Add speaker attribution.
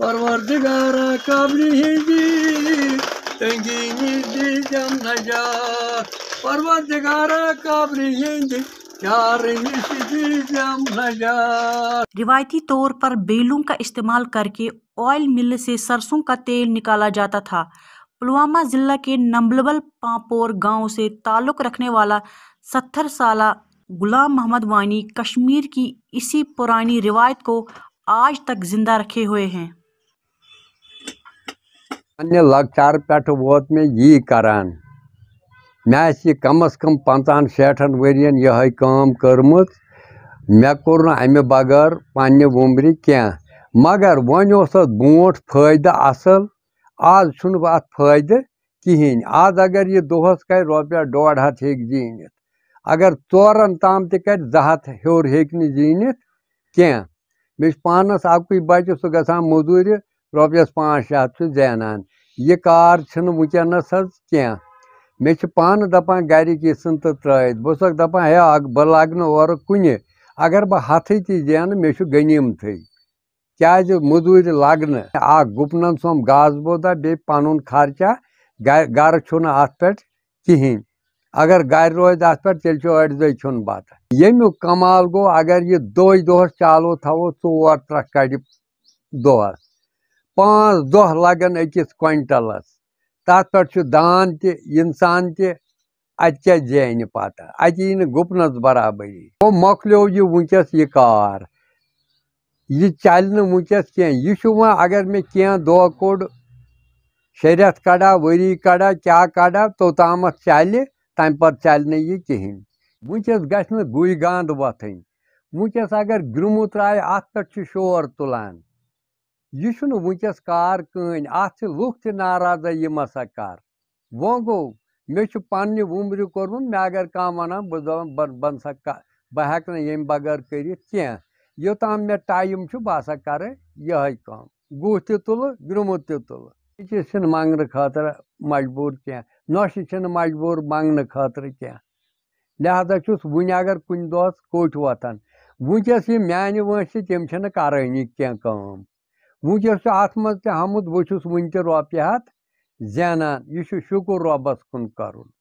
Speaker 1: Parvardigara Tengini
Speaker 2: Parvardigara रिवायती तौर पर बेलों का इस्तेमाल करके ऑयल मिल से सरसों का तेल निकाला जाता था पुलवामा ज़िला के नम्बलबल पापोर गांव से ताल्लुक़ रखने वाला सत्तर साल गुलाम मोहम्मद वानी कश्मीर की इसी पुरानी रिवायत को आज तक ज़िंदा रखे हुए हैं
Speaker 1: अन्य लकचार पे वोत मे यी करान मे कम अज कम पंचान शेठन वरियन ये कम कर्म मे कोर अमि बगैर पन्ने वुमर कह मगर वन ब्रोट फायद असल आज चुन फायदे कहें आज अगर यह दोहस कर रुपया डोड हथ हे जीन अगर चोरन तम तर कर जह हथ हूर कह मे पानस अकु बच्चे सह ग मजूरी रोपस पाँच शु जानान यह कार वनस मे पान दपान गिकन तो त्रत बह दपा हे बह लगन और कुन अगर बह हथ जान मे गनीम थ क्या मजूर लगन आ गुपन सोम गाज बोदा बे पन खर्चा गर छुट कह अगर गर रोज अड़ दुन बत यु कमाल गो अगर यह दो दोस चालो थो ओर त्रह कड़ दोस पाँच दह लगन अकस कोटल तथ पे दान त इंसान त जान पा अत गुपन बराबरी वो मकलो यह वस ये कार यह चल नस कह अगर मे कह दह कोड शरत कड़ा वरी कड़ा क्या कड़ा तोतम चल तम चल नहीं कस ग गुई गंद वथन वस अगर ग्रुम त्राए अत पे शोर तुलान यह वस कार कहीं अत लूख ताराजा यह मसा कर वो गो मे पे उम्र कोर्मुत मे अगर कह वन बह दपान सा बह हेक ना यम बगैर कर योतान मे टाइम बह कर ये कम गुह तुल ग्रुमुत तुल मंगने मंगन मजबूर क्या नोश मजबूर मंगने खतर क्या लिहाजा चुस वन अगर कुन दह कोट वतान वस मानि मान वस तम करानी कह वस अत मे आमुत बहुत वन तो रोप हाथ जानान यह शुक्र रबस कुन करुन